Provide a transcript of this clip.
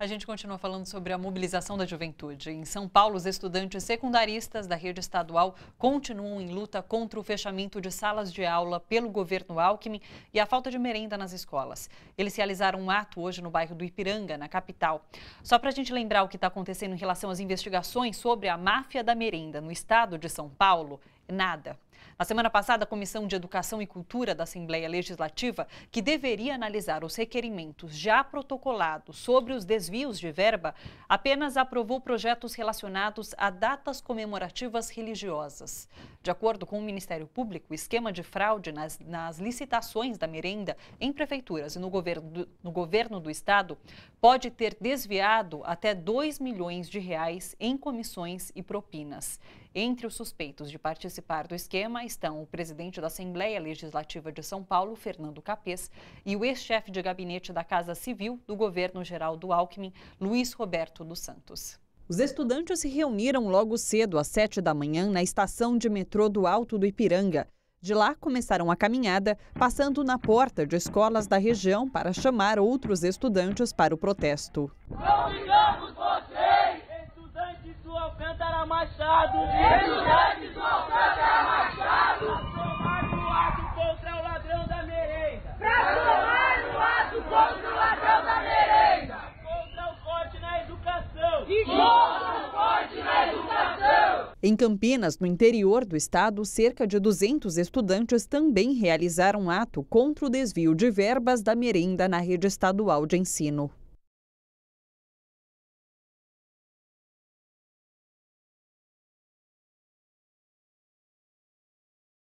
A gente continua falando sobre a mobilização da juventude. Em São Paulo, os estudantes secundaristas da rede estadual continuam em luta contra o fechamento de salas de aula pelo governo Alckmin e a falta de merenda nas escolas. Eles realizaram um ato hoje no bairro do Ipiranga, na capital. Só para a gente lembrar o que está acontecendo em relação às investigações sobre a máfia da merenda no estado de São Paulo, nada. Na semana passada, a Comissão de Educação e Cultura da Assembleia Legislativa, que deveria analisar os requerimentos já protocolados sobre os desvios de verba, apenas aprovou projetos relacionados a datas comemorativas religiosas. De acordo com o Ministério Público, o esquema de fraude nas, nas licitações da merenda em prefeituras e no governo, do, no governo do Estado pode ter desviado até 2 milhões de reais em comissões e propinas. Entre os suspeitos de participação, participar do esquema estão o presidente da Assembleia Legislativa de São Paulo, Fernando Capês, e o ex-chefe de gabinete da Casa Civil do governo geral do Alckmin, Luiz Roberto dos Santos. Os estudantes se reuniram logo cedo, às sete da manhã, na estação de metrô do Alto do Ipiranga. De lá, começaram a caminhada, passando na porta de escolas da região para chamar outros estudantes para o protesto. vocês, estudantes do Alcântara Machado, estudantes Em Campinas, no interior do estado, cerca de 200 estudantes também realizaram ato contra o desvio de verbas da merenda na rede estadual de ensino.